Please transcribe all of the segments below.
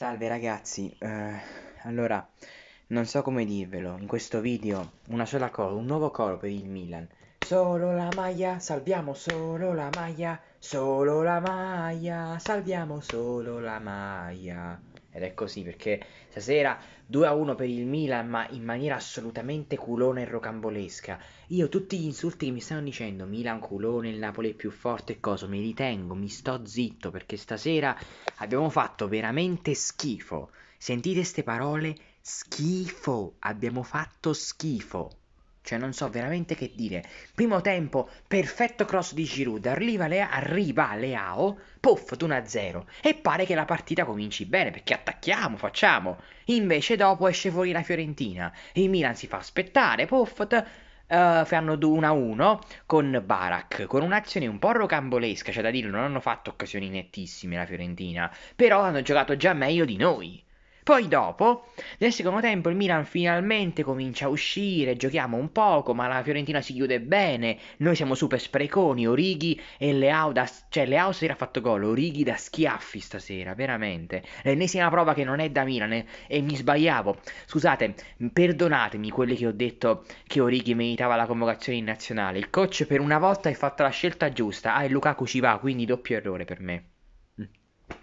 Salve ragazzi, eh, allora non so come dirvelo, in questo video una sola cosa, un nuovo coro per il Milan. Solo la maglia, salviamo solo la maglia, solo la maglia, salviamo solo la maglia. Ed è così perché stasera 2-1 per il Milan, ma in maniera assolutamente culona e rocambolesca. Io tutti gli insulti che mi stanno dicendo Milan culone, il Napoli è più forte e cosa, mi ritengo, mi sto zitto perché stasera abbiamo fatto veramente schifo. Sentite queste parole, schifo, abbiamo fatto schifo. Cioè non so veramente che dire. Primo tempo, perfetto cross di Giroud, arriva, Lea, arriva Leao, puff, 1-0. E pare che la partita cominci bene, perché attacchiamo, facciamo. Invece dopo esce fuori la Fiorentina. Il Milan si fa aspettare, puff, t- Uh, fanno 1-1 con Barak, con un'azione un po' rocambolesca, c'è cioè da dire, non hanno fatto occasioni nettissime la Fiorentina, però hanno giocato già meglio di noi. Poi dopo, nel secondo tempo, il Milan finalmente comincia a uscire, giochiamo un poco, ma la Fiorentina si chiude bene. Noi siamo super spreconi, Orighi e Leao da... cioè Leao stasera ha fatto gol, Orighi da schiaffi stasera, veramente. L'ennesima prova che non è da Milan eh, e mi sbagliavo. Scusate, perdonatemi quelli che ho detto che Orighi meritava la convocazione in nazionale. Il coach per una volta ha fatto la scelta giusta. Ah, e Lukaku ci va, quindi doppio errore per me.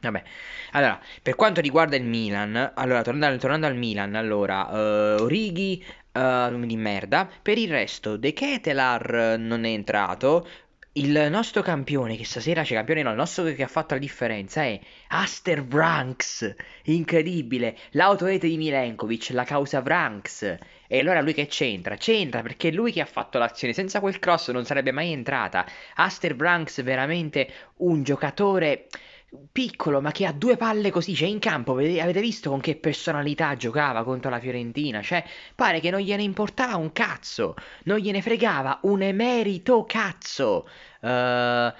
Vabbè. Allora, per quanto riguarda il Milan, allora, tornando, tornando al Milan, allora, uh, eh, Righi uh, eh, di merda, per il resto De Ketelar eh, non è entrato, il nostro campione, che stasera c'è campione, no, il nostro che ha fatto la differenza è Aster Branks, incredibile, l'autorete di Milenkovic, la causa Branks. E allora lui che c'entra? C'entra perché è lui che ha fatto l'azione, senza quel cross non sarebbe mai entrata. Aster Branks veramente un giocatore piccolo ma che ha due palle così, cioè in campo avete visto con che personalità giocava contro la Fiorentina, cioè pare che non gliene importava un cazzo, non gliene fregava un emerito cazzo. Uh,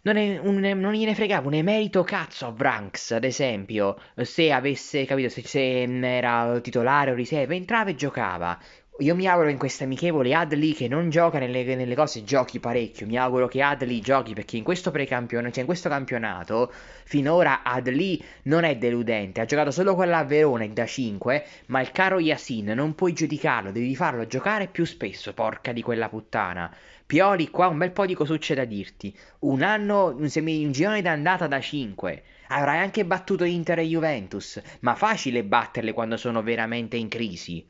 non, è, un, non, gliene fregava un emerito cazzo a Branks, ad esempio, se avesse capito se, se era titolare o riserva, entrava e giocava. Io mi auguro in questa amichevole Adli che non gioca nelle, nelle, cose, giochi parecchio. Mi auguro che Adli giochi perché in questo precampione, cioè in questo campionato, finora Adli non è deludente. Ha giocato solo quella a Verone da 5, ma il caro Yasin non puoi giudicarlo, devi farlo giocare più spesso, porca di quella puttana. Pioli qua un bel po' di cosucce da dirti. Un anno, un, semi, un girone d'andata da 5. Avrai anche battuto Inter e Juventus, ma facile batterle quando sono veramente in crisi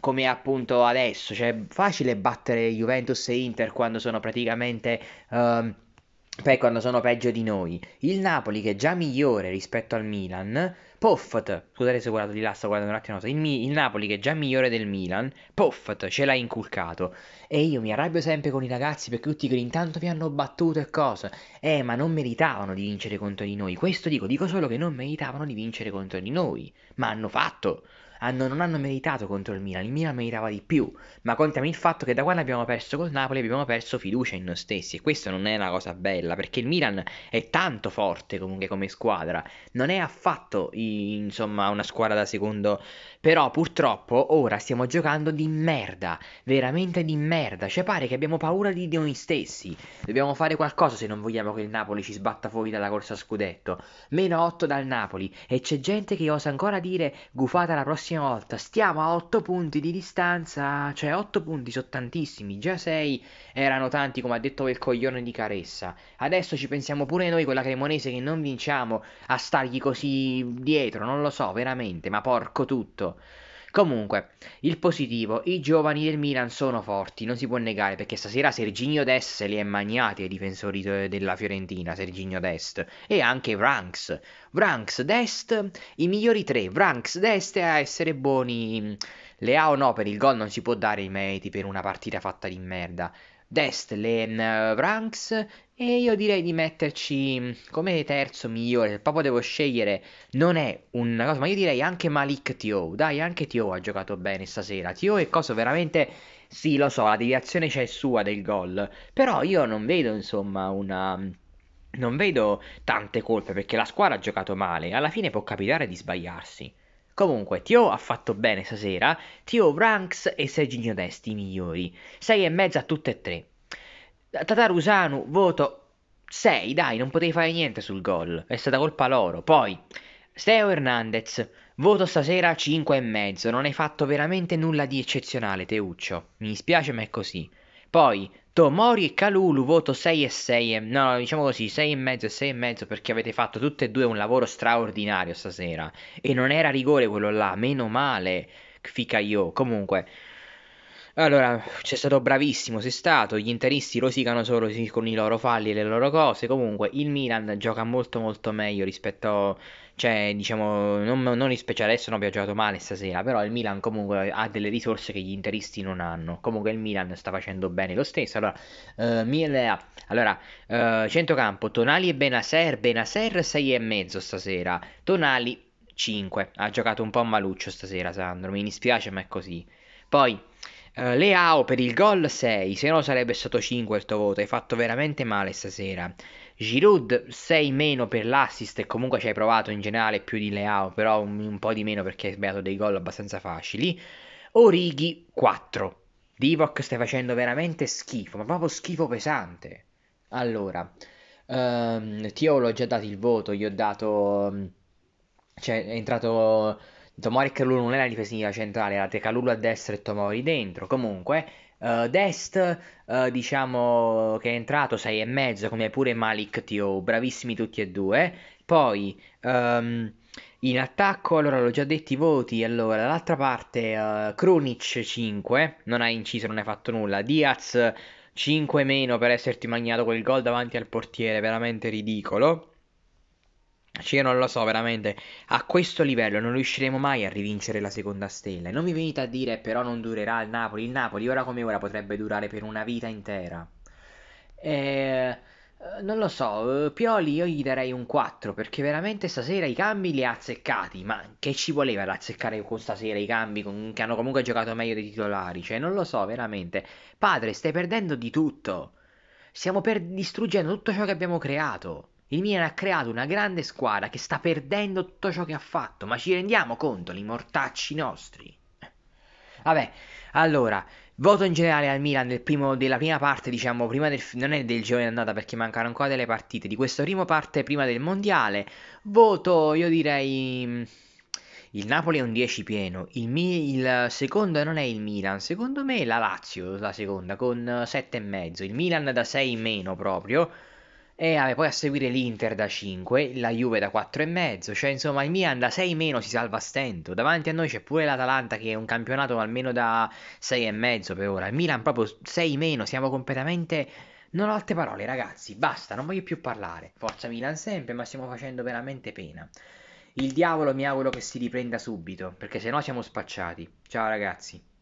come appunto adesso, cioè è facile battere Juventus e Inter quando sono praticamente... Um, ehm, poi cioè, quando sono peggio di noi. Il Napoli, che è già migliore rispetto al Milan, Poffat, scusate se ho guardato di là, sto guardando un attimo, il, Mi- il Napoli che è già migliore del Milan, Poffat ce l'ha inculcato. E io mi arrabbio sempre con i ragazzi perché tutti che intanto vi hanno battuto e cosa. Eh, ma non meritavano di vincere contro di noi. Questo dico, dico solo che non meritavano di vincere contro di noi. Ma hanno fatto hanno, non hanno meritato contro il Milan, il Milan meritava di più, ma contami il fatto che da quando abbiamo perso col Napoli abbiamo perso fiducia in noi stessi e questa non è una cosa bella perché il Milan è tanto forte comunque come squadra, non è affatto insomma una squadra da secondo, però purtroppo ora stiamo giocando di merda, veramente di merda, cioè pare che abbiamo paura di noi stessi, dobbiamo fare qualcosa se non vogliamo che il Napoli ci sbatta fuori dalla corsa a scudetto, meno 8 dal Napoli e c'è gente che osa ancora dire gufata la prossima prossima volta. Stiamo a 8 punti di distanza, cioè 8 punti sono tantissimi, già 6 erano tanti come ha detto il coglione di Caressa. Adesso ci pensiamo pure noi con la Cremonese che non vinciamo a stargli così dietro, non lo so veramente, ma porco tutto. Comunque, il positivo, i giovani del Milan sono forti, non si può negare, perché stasera Serginio Dest li è magnati ai difensori de- della Fiorentina, Serginio Dest, e anche Vranks. Vranks, Dest, i migliori tre, Vranks, Dest a essere buoni... Leao no, per il gol non si può dare i meriti per una partita fatta di merda. Dest, le Ranks e io direi di metterci mm, come terzo migliore, proprio devo scegliere, non è una cosa, ma io direi anche Malik Tio, dai anche Tio ha giocato bene stasera, Tio è cosa veramente, sì lo so, la deviazione c'è sua del gol, però io non vedo insomma una... Mm, non vedo tante colpe perché la squadra ha giocato male, alla fine può capitare di sbagliarsi. Comunque, Tio ha fatto bene stasera, Tio Ranks e Serginio Desti migliori. 6 e mezza a tutte e tre. Tatarusanu, voto 6, dai, non potevi fare niente sul gol, è stata colpa loro. Poi, Steo Hernandez, voto stasera 5 e mezzo, non hai fatto veramente nulla di eccezionale, Teuccio. Mi dispiace ma è così. Poi Tomori e Kalulu voto 6 e 6, no diciamo così 6 e mezzo e 6 e mezzo perché avete fatto tutte e due un lavoro straordinario stasera e non era rigore quello là, meno male, fica io, comunque allora, c'è stato bravissimo, sei stato, gli interisti rosicano solo con i loro falli e le loro cose, comunque il Milan gioca molto molto meglio rispetto, cioè diciamo, non, non rispetto adesso non abbiamo giocato male stasera, però il Milan comunque ha delle risorse che gli interisti non hanno, comunque il Milan sta facendo bene lo stesso, allora, eh, Miela, allora eh, centrocampo, Tonali e Benaser, Benaser 6,5 stasera, Tonali 5, ha giocato un po' maluccio stasera Sandro, mi dispiace ma è così, poi... Uh, Leao per il gol 6, se no sarebbe stato 5 il tuo voto, hai fatto veramente male stasera. Giroud 6 meno per l'assist e comunque ci hai provato in generale più di Leao, però un, un po' di meno perché hai sbagliato dei gol abbastanza facili. Orighi 4. Divock stai facendo veramente schifo, ma proprio schifo pesante. Allora, um, ehm, Tio l'ho già dato il voto, gli ho dato... Um, cioè è entrato Tomori Calulu non era in difensiva centrale, era Tecalulu a destra e Tomori dentro. Comunque, uh, Dest, uh, diciamo che è entrato 6 e mezzo, come pure Malik Tio, bravissimi tutti e due. Poi, um, in attacco, allora l'ho già detto i voti, allora dall'altra parte uh, Krunic 5, non ha inciso, non hai fatto nulla, Diaz 5 meno per esserti magnato quel gol davanti al portiere, veramente ridicolo. Cioè, io non lo so, veramente. A questo livello non riusciremo mai a rivincere la seconda stella. non mi venite a dire, però, non durerà il Napoli. Il Napoli, ora come ora, potrebbe durare per una vita intera. E... Eh, non lo so, eh, Pioli io gli darei un 4 perché veramente stasera i cambi li ha azzeccati, ma che ci voleva azzeccare con stasera i cambi con... che hanno comunque giocato meglio dei titolari? Cioè non lo so veramente. Padre, stai perdendo di tutto. Stiamo per... distruggendo tutto ciò che abbiamo creato. Il Milan ha creato una grande squadra che sta perdendo tutto ciò che ha fatto, ma ci rendiamo conto, li mortacci nostri. Vabbè, allora, voto in generale al Milan del primo, della prima parte, diciamo, prima del, non è del giorno andata perché mancano ancora delle partite, di questo primo parte prima del mondiale. Voto, io direi... Il Napoli è un 10 pieno, il, il, secondo non è il Milan, secondo me è la Lazio la seconda con 7,5, il Milan da 6 meno proprio. E vabbè, poi a seguire l'Inter da 5, la Juve da 4,5, cioè insomma il Milan da 6 meno si salva a stento. Davanti a noi c'è pure l'Atalanta che è un campionato almeno da 6,5 per ora. Il Milan proprio 6 meno, siamo completamente... Non ho altre parole ragazzi, basta, non voglio più parlare. Forza Milan sempre, ma stiamo facendo veramente pena. Il diavolo mi auguro che si riprenda subito, perché sennò siamo spacciati. Ciao ragazzi.